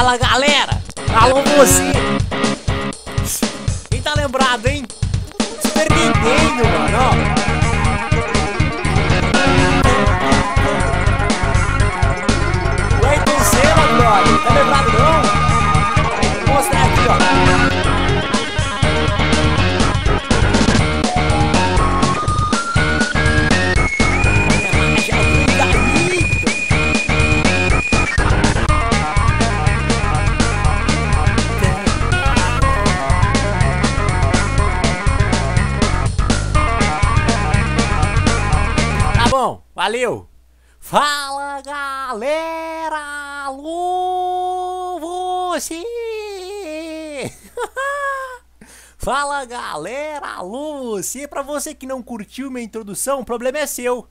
Fala galera! Alô você! Quem tá lembrado, hein? Super Nintendo, mano! Valeu! Fala galera! Alô, você! Fala galera! Alô, você! Pra você que não curtiu minha introdução, o problema é seu!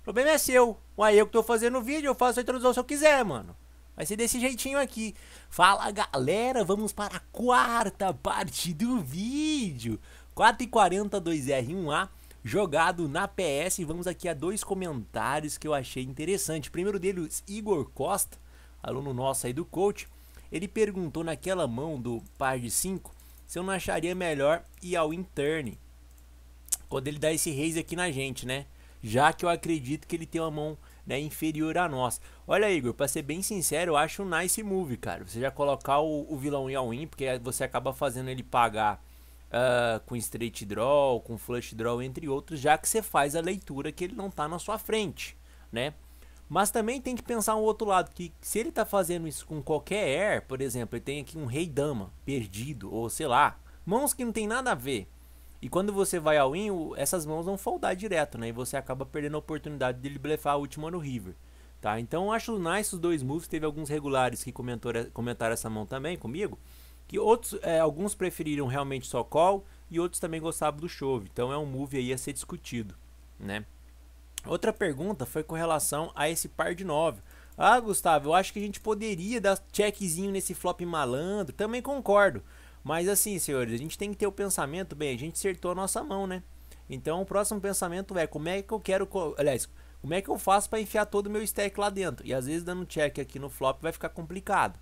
O problema é seu! Uai, eu que tô fazendo o vídeo, eu faço a introdução se eu quiser, mano! Vai ser desse jeitinho aqui. Fala galera, vamos para a quarta parte do vídeo. 4h40 2R1A jogado na PS. vamos aqui a dois comentários que eu achei interessante. primeiro deles, Igor Costa, aluno nosso aí do coach. Ele perguntou naquela mão do par de 5 se eu não acharia melhor ir ao interne. Quando ele dá esse raise aqui na gente, né? Já que eu acredito que ele tem uma mão né, inferior a nós. Olha, Igor, pra ser bem sincero, eu acho um nice move, cara. Você já colocar o, o vilão Yawin, porque você acaba fazendo ele pagar uh, com straight draw, com flush draw, entre outros, já que você faz a leitura que ele não está na sua frente, né? Mas também tem que pensar um outro lado, que se ele está fazendo isso com qualquer air, por exemplo, ele tem aqui um rei dama perdido, ou sei lá, mãos que não tem nada a ver. E quando você vai ao in, essas mãos vão foldar direto, né? E você acaba perdendo a oportunidade dele blefar a última no river. Tá, então acho nice os dois moves. Teve alguns regulares que comentaram essa mão também comigo. Que outros, é, alguns preferiram realmente só Call e outros também gostavam do Chove. Então é um move aí a ser discutido, né? Outra pergunta foi com relação a esse par de 9. Ah, Gustavo, eu acho que a gente poderia dar checkzinho nesse flop malandro. Também concordo. Mas assim, senhores, a gente tem que ter o pensamento, bem, a gente acertou a nossa mão, né? Então o próximo pensamento é como é que eu quero, aliás, como é que eu faço para enfiar todo o meu stack lá dentro? E às vezes dando check aqui no flop vai ficar complicado.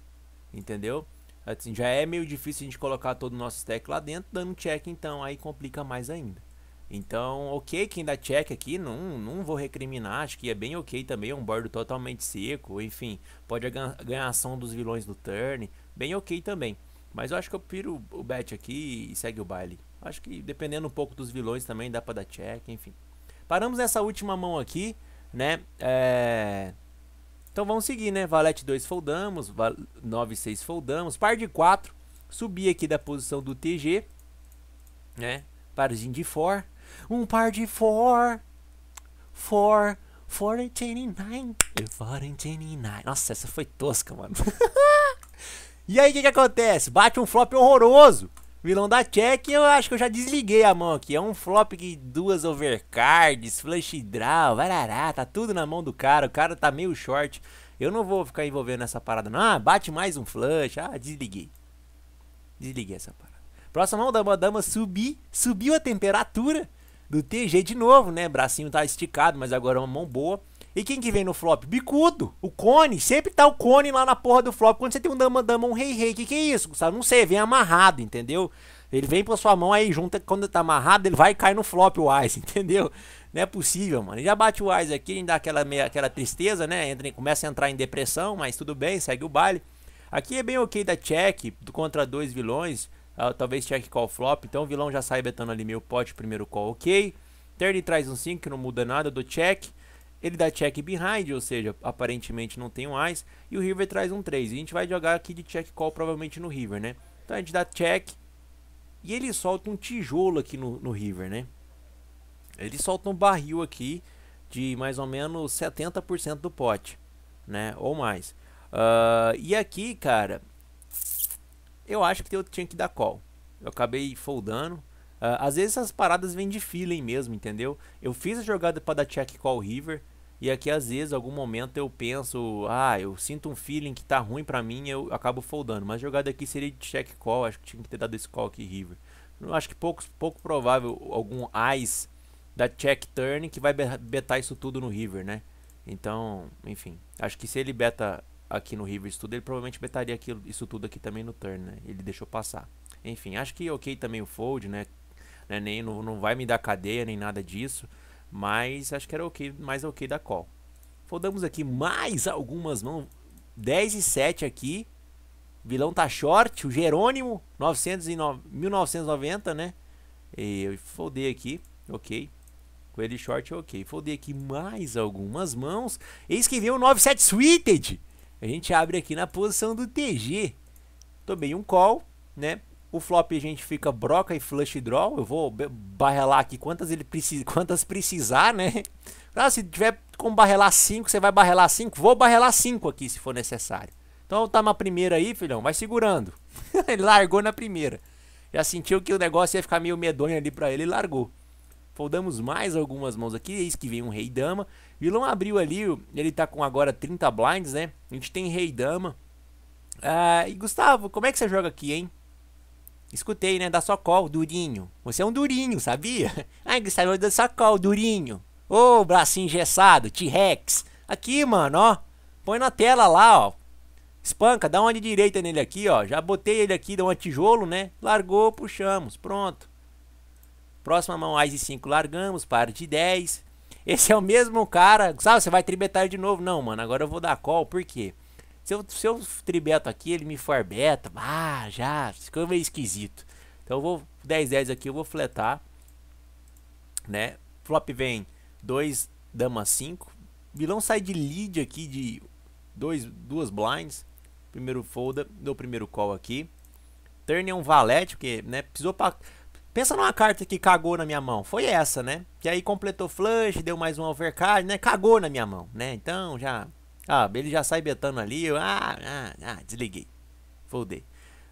Entendeu? Assim, já é meio difícil a gente colocar todo o nosso stack lá dentro, dando check então, aí complica mais ainda. Então, ok, quem dá check aqui, não, não vou recriminar, acho que é bem ok também, é um bordo totalmente seco, enfim, pode ganhar ação dos vilões do turn, bem ok também. Mas eu acho que eu piro o bet aqui e segue o baile. Acho que dependendo um pouco dos vilões também dá pra dar check, enfim. Paramos nessa última mão aqui, né? É... Então vamos seguir, né? Valete 2 foldamos, val 9 6 foldamos, par de 4, subir aqui da posição do TG, né? Parzinho de for, um par de for, for 489, 489. Nossa, essa foi tosca, mano. e aí o que, que acontece? Bate um flop horroroso vilão da Check, eu acho que eu já desliguei a mão aqui. É um flop de duas overcards, flush draw, varará, tá tudo na mão do cara. O cara tá meio short. Eu não vou ficar envolvendo nessa parada. Não, ah, bate mais um flush. Ah, desliguei. Desliguei essa parada. Próxima mão, Dama Dama subir. Subiu a temperatura do TG de novo, né? Bracinho tá esticado, mas agora é uma mão boa. E quem que vem no flop? Bicudo. O cone. Sempre tá o cone lá na porra do flop. Quando você tem um dama, dama, um rei, rei. Que que é isso, Gustavo? Não sei. Vem amarrado, entendeu? Ele vem pra sua mão aí, junta quando tá amarrado, ele vai cair no flop o Ice, entendeu? Não é possível, mano. Ele já bate o Ice aqui, ainda dá aquela, meia, aquela tristeza, né? Entra, começa a entrar em depressão, mas tudo bem, segue o baile. Aqui é bem ok da check, contra dois vilões. Uh, talvez check call flop, então o vilão já sai betando ali meio pote, primeiro call ok. Turn traz um 5 que não muda nada, do check. Ele dá check behind, ou seja, aparentemente não tem um ice. E o river traz um 3. E a gente vai jogar aqui de check call provavelmente no river, né? Então a gente dá check. E ele solta um tijolo aqui no, no river, né? Ele solta um barril aqui de mais ou menos 70% do pote, né? Ou mais. Uh, e aqui, cara, eu acho que eu tinha que dar call. Eu acabei foldando. Uh, às vezes essas paradas vêm de feeling mesmo, entendeu? Eu fiz a jogada para dar check call river, e aqui às vezes, algum momento eu penso, ah, eu sinto um feeling que tá ruim para mim, eu acabo foldando. Mas jogada aqui seria de check call, acho que tinha que ter dado esse call aqui river. Eu acho que pouco, pouco provável algum ice da check turn que vai betar isso tudo no river, né? Então, enfim, acho que se ele beta aqui no river isso tudo, ele provavelmente betaria aquilo, isso tudo aqui também no turn, né? Ele deixou passar. Enfim, acho que ok também o fold, né? né? Nem, não, não vai me dar cadeia nem nada disso. Mas acho que era ok, mais ok da call. Foldamos aqui mais algumas mãos. 10 e 7 aqui. Vilão tá short. O Jerônimo, 909, 1990, né? E eu foldei aqui. Ok. com ele short, ok. Foldei aqui mais algumas mãos. Eis que vem o 97 suited. A gente abre aqui na posição do TG. Tomei um call, né? O flop a gente fica broca e flush draw. Eu vou barrelar aqui quantas ele precisa, quantas precisar, né? Ah, se tiver como barrelar 5, você vai barrelar 5? Vou barrelar 5 aqui se for necessário. Então tá na primeira aí, filhão, vai segurando. ele largou na primeira. Já sentiu que o negócio ia ficar meio medonho ali pra ele e largou. Foldamos mais algumas mãos aqui, eis que vem um rei dama. Vilão abriu ali, ele tá com agora 30 blinds, né? A gente tem rei dama. Ah, e Gustavo, como é que você joga aqui, hein? Escutei, né? Da Socol, durinho. Você é um durinho, sabia? Ai, que saiu da Socol, durinho. Ô, oh, bracinho engessado, T-Rex. Aqui, mano, ó. Põe na tela lá, ó. Espanca, dá uma de direita nele aqui, ó. Já botei ele aqui, dá um tijolo, né? Largou, puxamos. Pronto. Próxima mão, as de 5, largamos. Par de 10. Esse é o mesmo cara. Sabe, você vai tribetar de novo. Não, mano, agora eu vou dar call. Por quê? Se eu, se eu tribeto aqui, ele me for beta, ah, já, ficou é meio esquisito. Então eu vou 10 10 aqui, eu vou fletar, né? Flop vem 2 dama 5. Vilão sai de lead aqui de dois, duas blinds. Primeiro folda, do primeiro call aqui. Turn é um valete, porque, né, precisou pra... Pensa numa carta que cagou na minha mão. Foi essa, né? Que aí completou flush, deu mais um overcard, né? Cagou na minha mão, né? Então já ah, ele já sai betando ali. Eu, ah, ah, ah, desliguei. Foldei.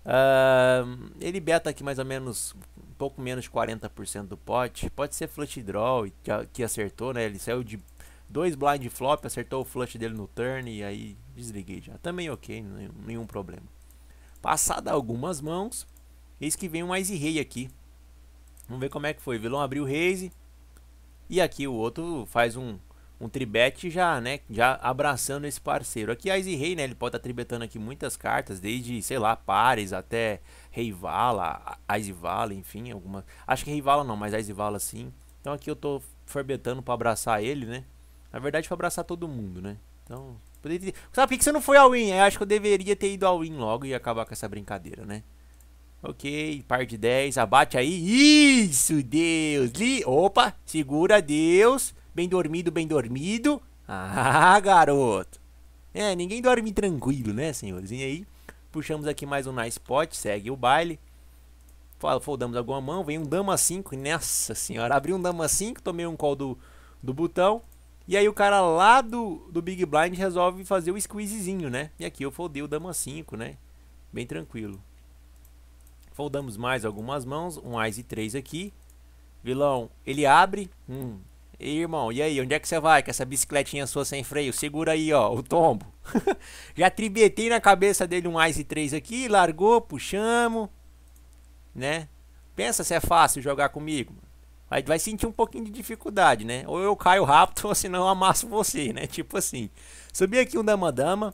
Uh, ele beta aqui mais ou menos um pouco menos de 40% do pote. Pode ser flush draw que, acertou, né? Ele saiu de dois blind flop, acertou o flush dele no turn e aí desliguei já. Também ok, nenhum, nenhum problema. Passada algumas mãos, eis que vem um Ice Rei aqui. Vamos ver como é que foi. O vilão abriu o raise e aqui o outro faz um um tribet já, né, já abraçando esse parceiro. Aqui a Easy Rei, né, ele pode estar tá tribetando aqui muitas cartas, desde, sei lá, pares até Rei Vala, Ice Vala, enfim, alguma. Acho que Rei Vala não, mas Ice Vala sim. Então aqui eu tô forbetando para abraçar ele, né? Na verdade, para abraçar todo mundo, né? Então, poderia... sabe por que você não foi ao win? Eu acho que eu deveria ter ido ao win logo e acabar com essa brincadeira, né? Ok, par de 10, abate aí. Isso, Deus! Li... Opa, segura, Deus! Bem dormido, bem dormido. Ah, garoto. É, ninguém dorme tranquilo, né, senhores? aí, puxamos aqui mais um nice pot, segue o baile. Foldamos alguma mão, vem um dama 5. Nossa senhora, abri um dama 5, tomei um call do, do botão. E aí o cara lá do, do Big Blind resolve fazer o squeezezinho, né? E aqui eu foldei o dama 5, né? Bem tranquilo. Foldamos mais algumas mãos, um Ice 3 aqui. Vilão, ele abre. Hum, e irmão, e aí, onde é que você vai com essa bicicletinha sua sem freio? Segura aí, ó, o tombo. Já tribetei na cabeça dele um Ice 3 aqui, largou, puxamos, né? Pensa se é fácil jogar comigo. vai sentir um pouquinho de dificuldade, né? Ou eu caio rápido, ou senão eu amasso você, né? Tipo assim. Subi aqui um dama-dama.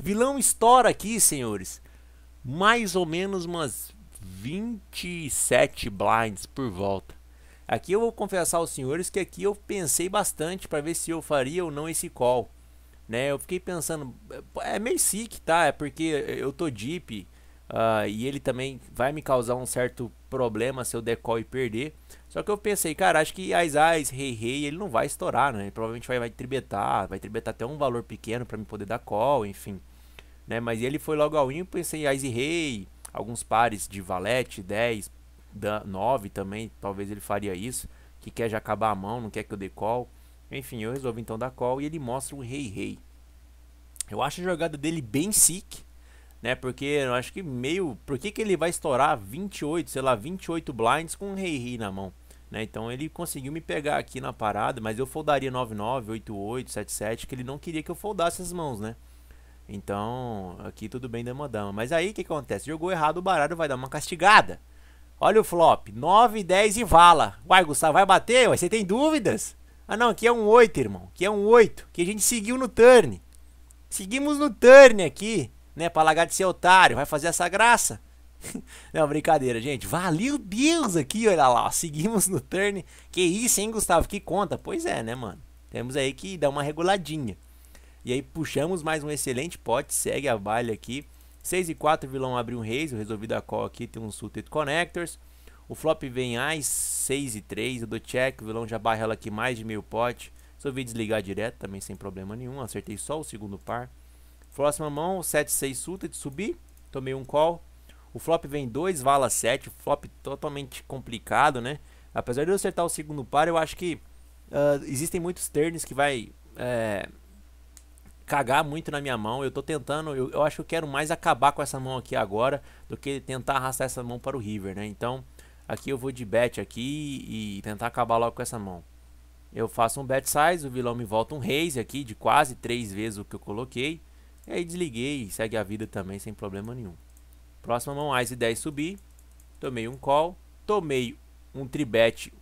Vilão estoura aqui, senhores. Mais ou menos umas 27 blinds por volta. Aqui eu vou confessar aos senhores que aqui eu pensei bastante para ver se eu faria ou não esse call. Né? Eu fiquei pensando, é meio sick, tá? É porque eu tô deep uh, e ele também vai me causar um certo problema se eu der call e perder. Só que eu pensei, cara, acho que as as, rei, rei, ele não vai estourar, né? Ele provavelmente vai, vai tribetar, vai tribetar até um valor pequeno para me poder dar call, enfim. Né? Mas ele foi logo ao in, pensei em as e rei, alguns pares de valete, 10, da 9 também, talvez ele faria isso, que quer já acabar a mão, não quer que eu dê call. Enfim, eu resolvi então dar call e ele mostra o rei rei. Eu acho a jogada dele bem sick, né? Porque eu acho que meio, por que, que ele vai estourar 28, sei lá, 28 blinds com o rei rei na mão? Né? Então ele conseguiu me pegar aqui na parada, mas eu foldaria 99, 88, 77, que ele não queria que eu foldasse as mãos, né? Então, aqui tudo bem dama dama. Mas aí o que acontece? Jogou errado, o baralho vai dar uma castigada. Olha o flop. 9, 10 e vala. Uai, Gustavo, vai bater? Uai, você tem dúvidas? Ah, não, aqui é um 8, irmão. Aqui é um 8. Que a gente seguiu no turn. Seguimos no turn aqui, né? Pra largar de ser otário. Vai fazer essa graça. Não, brincadeira, gente. Valeu Deus aqui, olha lá. Ó. Seguimos no turn. Que isso, hein, Gustavo? Que conta? Pois é, né, mano? Temos aí que dar uma reguladinha. E aí puxamos mais um excelente pote. Segue a balha aqui. 6 e 4, vilão abriu um raise, Eu resolvi dar é call aqui. Tem um Sulted Connectors. O flop vem AIS 6 e 3. Eu dou check. O vilão já barra ela aqui mais de meio pote. Resolvi desligar direto também sem problema nenhum. Acertei só o segundo par. Próxima mão, 7 6 Sulted. Subi. Tomei um call. O flop vem 2, vala 7. Flop totalmente complicado, né? Apesar de eu acertar o segundo par, eu acho que uh, existem muitos turns que vai. É, cagar muito na minha mão. Eu tô tentando, eu, eu acho que eu quero mais acabar com essa mão aqui agora do que tentar arrastar essa mão para o River, né? Então, aqui eu vou de bet aqui e tentar acabar logo com essa mão. Eu faço um bet size, o vilão me volta um raise aqui de quase três vezes o que eu coloquei. E aí desliguei e segue a vida também sem problema nenhum. Próxima mão, Ice 10 subir. Tomei um call. Tomei um tribet.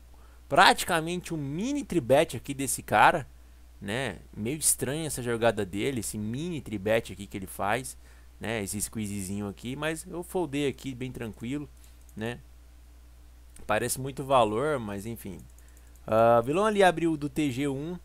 Praticamente um mini tribet aqui desse cara né? Meio estranha essa jogada dele, esse mini tribet aqui que ele faz, né? Esse squeezezinho aqui, mas eu foldei aqui bem tranquilo, né? Parece muito valor, mas enfim. Uh, vilão ali abriu do TG1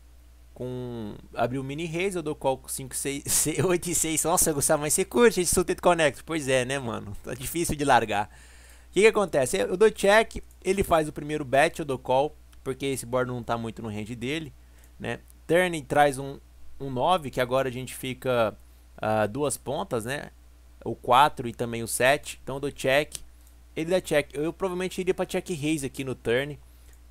com abriu mini raise, eu dou call com 5 6 8 e 6. Nossa, Gustavo, mas você curte esse Sulteto Connect? Pois é, né, mano? Tá difícil de largar. O que, que acontece? Eu dou check, ele faz o primeiro bet, eu dou call, porque esse board não tá muito no range dele, né? Turney traz um, um 9, que agora a gente fica uh, duas pontas, né? O 4 e também o 7. Então eu dou check. Ele dá check. Eu, eu provavelmente iria para check raise aqui no turn,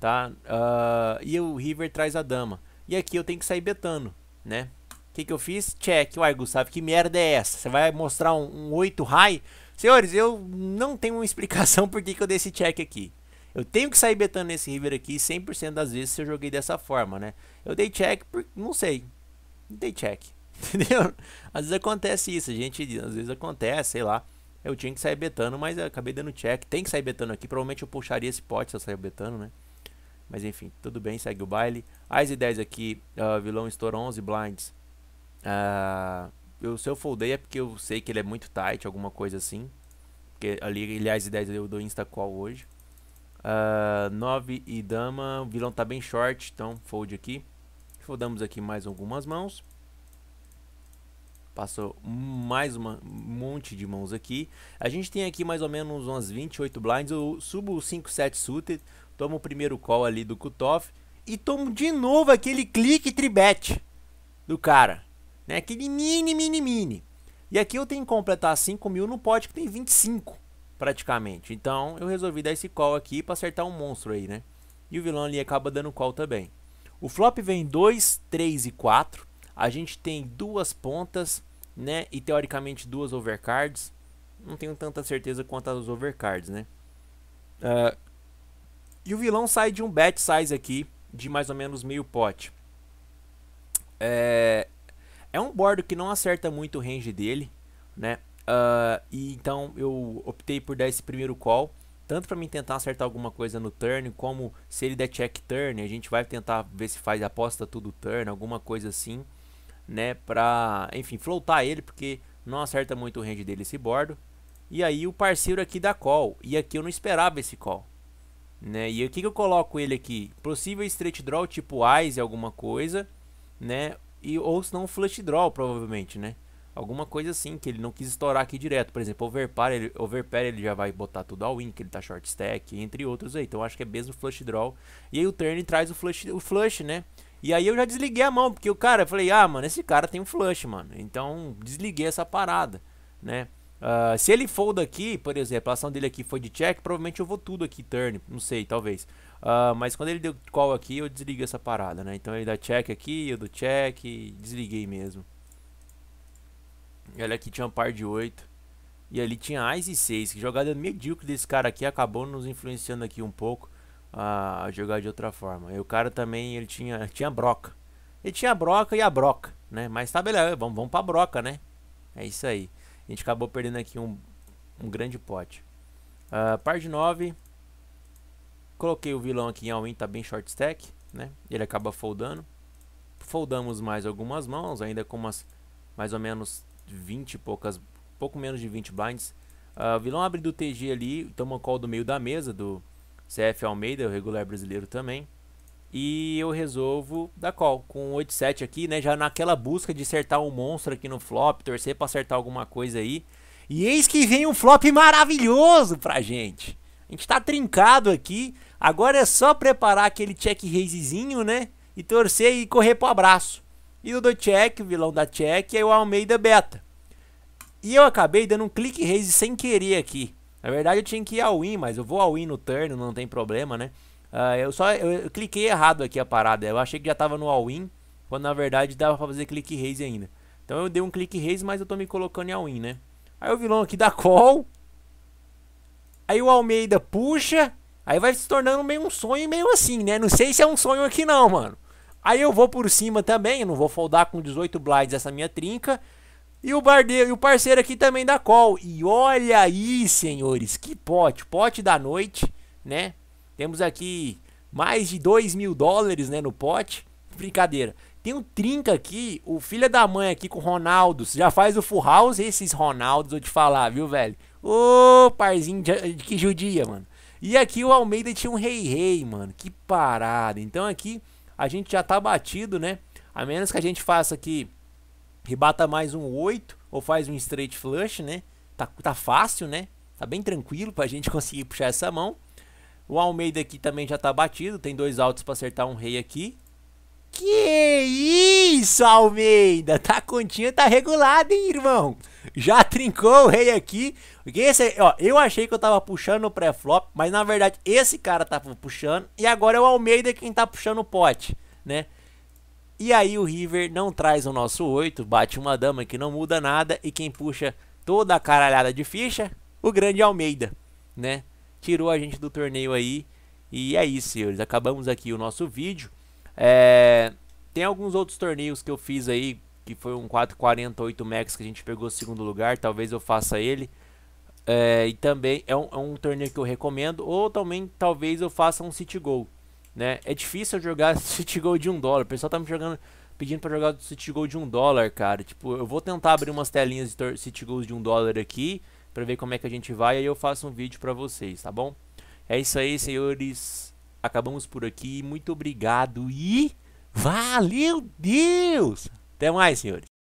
tá? Uh, e o River traz a dama. E aqui eu tenho que sair betando, né? O que, que eu fiz? Check. Uai, Gustavo, que merda é essa? Você vai mostrar um, um 8 high? Senhores, eu não tenho uma explicação por que, que eu dei esse check aqui. Eu tenho que sair betando nesse river aqui 100% das vezes se eu joguei dessa forma, né? Eu dei check, por, não sei. Não dei check. Entendeu? Às vezes acontece isso, gente. Às vezes acontece, sei lá. Eu tinha que sair betando, mas eu acabei dando check. Tem que sair betando aqui. Provavelmente eu puxaria esse pote se eu sair betando, né? Mas enfim, tudo bem, segue o baile. As ideias aqui, uh, vilão estoura 11 blinds. Uh, eu, se eu foldei é porque eu sei que ele é muito tight, alguma coisa assim. Porque ali, aliás, ideias eu dou insta call hoje. Uh, ah, 9 e dama. O vilão tá bem short, então fold aqui. Foldamos aqui mais algumas mãos. Passou mais um monte de mãos aqui. A gente tem aqui mais ou menos umas 28 blinds. Eu subo o 5-7 suited. Tomo o primeiro call ali do cutoff. E tomo de novo aquele clique tribet do cara. Né? Aquele mini, mini, mini. E aqui eu tenho que completar 5 mil no pote que tem 25 praticamente. Então eu resolvi dar esse call aqui para acertar um monstro aí, né? E o vilão ali acaba dando call também. O flop vem 2, 3 e 4. A gente tem duas pontas, né? E teoricamente duas overcards. Não tenho tanta certeza quanto às overcards, né? Uh, e o vilão sai de um bet size aqui de mais ou menos meio pote. É, é um bordo que não acerta muito o range dele, né? Uh, e então eu optei por dar esse primeiro call, tanto para mim tentar acertar alguma coisa no turn, como se ele der check turn, a gente vai tentar ver se faz aposta tudo turn, alguma coisa assim, né, pra, enfim, floatar ele, porque não acerta muito o range dele esse bordo. E aí o parceiro aqui dá call, e aqui eu não esperava esse call. Né? E o que eu coloco ele aqui? Possível straight draw tipo eyes alguma coisa, né? E ou se não flush draw provavelmente, né? Alguma coisa assim, que ele não quis estourar aqui direto. Por exemplo, Overpair ele, overpair, ele já vai botar tudo all-in, que ele tá short stack, entre outros aí. Então acho que é mesmo flush draw. E aí o turn traz o flush, o flush, né? E aí eu já desliguei a mão, porque o cara, eu falei, ah, mano, esse cara tem um flush, mano. Então desliguei essa parada, né? Uh, se ele fold aqui, por exemplo, a ação dele aqui foi de check, provavelmente eu vou tudo aqui, turn, não sei, talvez. Uh, mas quando ele deu call aqui, eu desligo essa parada, né? Então ele dá check aqui, eu dou check, desliguei mesmo. E olha aqui tinha um par de 8. E ali tinha e 6. Que jogada medíocre desse cara aqui. Acabou nos influenciando aqui um pouco. A jogar de outra forma. E o cara também, ele tinha, tinha broca. Ele tinha a broca e a broca, né? Mas tá beleza, vamos, vamos pra broca, né? É isso aí. A gente acabou perdendo aqui um, um grande pote. Uh, par de 9. Coloquei o vilão aqui em all-in, tá bem short stack, né? Ele acaba foldando. Foldamos mais algumas mãos, ainda com umas mais ou menos 20 e poucas, pouco menos de 20 blinds. Uh, vilão abre do TG ali, toma call do meio da mesa, do CF Almeida, o regular brasileiro também. E eu resolvo dar call com 8-7 aqui, né? Já naquela busca de acertar um monstro aqui no flop, torcer para acertar alguma coisa aí. E eis que vem um flop maravilhoso pra gente. A gente tá trincado aqui. Agora é só preparar aquele check raisezinho, né? E torcer e correr pro abraço. E o do Check, o vilão da Check, e é o Almeida Beta. E eu acabei dando um click raise sem querer aqui. Na verdade eu tinha que ir ao win, mas eu vou ao win no turno, não tem problema, né? Uh, eu só eu, eu cliquei errado aqui a parada. Eu achei que já tava no all-in, quando na verdade dava pra fazer click raise ainda. Então eu dei um click raise, mas eu tô me colocando em all-in, né? Aí o vilão aqui dá call. Aí o Almeida puxa. Aí vai se tornando meio um sonho meio assim, né? Não sei se é um sonho aqui não, mano. Aí eu vou por cima também, eu não vou foldar com 18 blinds essa minha trinca. E o, bardeiro, e o parceiro aqui também da call. E olha aí, senhores, que pote, pote da noite, né? Temos aqui mais de 2 mil dólares, né, no pote. Brincadeira. Tem um trinca aqui, o filho da mãe aqui com Ronaldo. Já faz o full house esses Ronaldos, vou te falar, viu, velho? Ô, parzinho de, que judia, mano. E aqui o Almeida tinha um rei-rei, mano. Que parada. Então aqui a gente já tá batido, né? A menos que a gente faça aqui e bata mais um 8 ou faz um straight flush, né? Tá, tá fácil, né? Tá bem tranquilo pra gente conseguir puxar essa mão. O Almeida aqui também já tá batido, tem dois altos para acertar um rei aqui. Que isso, Almeida? Tá continha tá regulada, hein, irmão? já trincou o rei aqui. Esse, ó, eu achei que eu tava puxando o pré-flop, mas na verdade esse cara tava puxando. E agora é o Almeida quem tá puxando o pote, né? E aí o River não traz o nosso 8, bate uma dama que não muda nada. E quem puxa toda a caralhada de ficha, o grande Almeida, né? Tirou a gente do torneio aí. E é isso, senhores. Acabamos aqui o nosso vídeo. É... Tem alguns outros torneios que eu fiz aí que foi um 448 Max que a gente pegou segundo lugar, talvez eu faça ele. É, e também é um, é um, torneio que eu recomendo, ou também talvez eu faça um City Goal. Né? É difícil jogar City Goal de um dólar, o pessoal tá me jogando, pedindo para jogar City Goal de um dólar, cara. Tipo, eu vou tentar abrir umas telinhas de City Goals de um dólar aqui, para ver como é que a gente vai, aí eu faço um vídeo para vocês, tá bom? É isso aí, senhores. Acabamos por aqui. Muito obrigado e valeu Deus! Até mais, senhores.